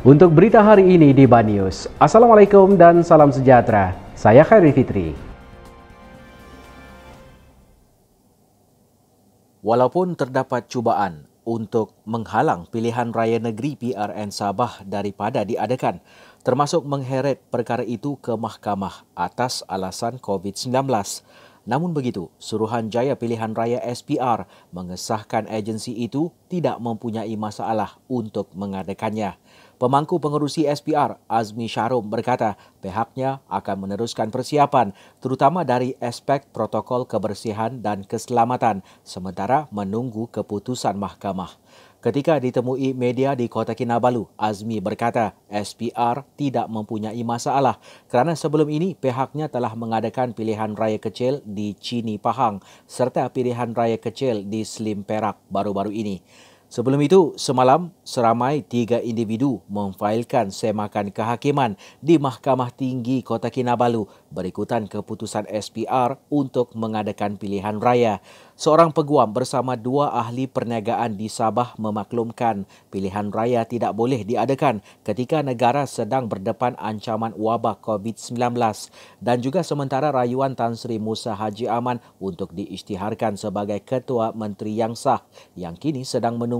Untuk berita hari ini di Banyus, Assalamualaikum dan salam sejahtera. Saya Khairi Fitri. Walaupun terdapat cubaan untuk menghalang pilihan raya negeri PRN Sabah daripada diadakan, termasuk mengheret perkara itu ke mahkamah atas alasan COVID-19, Namun begitu, Suruhan Jaya Pilihan Raya SPR mengesahkan agensi itu tidak mempunyai masalah untuk mengadakannya. Pemangku pengurusi SPR Azmi Syarum berkata pihaknya akan meneruskan persiapan terutama dari aspek protokol kebersihan dan keselamatan sementara menunggu keputusan mahkamah. Ketika ditemui media di Kota Kinabalu, Azmi berkata SPR tidak mempunyai masalah kerana sebelum ini pihaknya telah mengadakan pilihan raya kecil di Cini Pahang serta pilihan raya kecil di Slim Perak baru-baru ini. Sebelum itu, semalam seramai tiga individu memfailkan semakan kehakiman di Mahkamah Tinggi Kota Kinabalu berikutan keputusan SPR untuk mengadakan pilihan raya. Seorang peguam bersama dua ahli perniagaan di Sabah memaklumkan pilihan raya tidak boleh diadakan ketika negara sedang berdepan ancaman wabak COVID-19 dan juga sementara rayuan Tan Sri Musa Haji Aman untuk diisytiharkan sebagai ketua menteri yang sah yang kini sedang menunggu